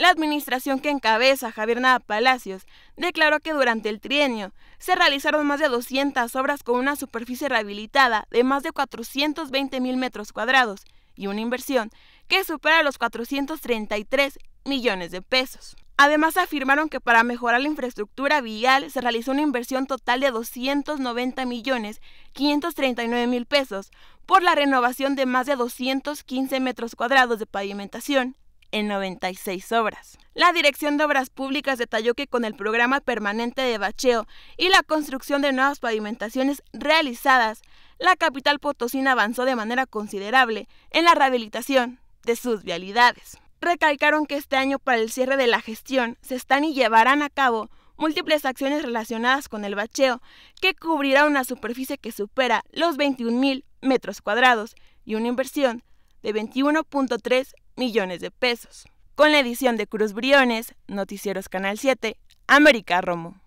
La administración que encabeza Javier Nada Palacios declaró que durante el trienio se realizaron más de 200 obras con una superficie rehabilitada de más de 420 mil metros cuadrados y una inversión que supera los 433 millones de pesos. Además afirmaron que para mejorar la infraestructura vial se realizó una inversión total de 290 millones 539 mil pesos por la renovación de más de 215 metros cuadrados de pavimentación, en 96 obras. La Dirección de Obras Públicas detalló que con el programa permanente de bacheo y la construcción de nuevas pavimentaciones realizadas, la capital potosina avanzó de manera considerable en la rehabilitación de sus vialidades. Recalcaron que este año para el cierre de la gestión se están y llevarán a cabo múltiples acciones relacionadas con el bacheo, que cubrirá una superficie que supera los 21.000 metros cuadrados y una inversión de 21.3 millones de pesos. Con la edición de Cruz Briones, Noticieros Canal 7, América Romo.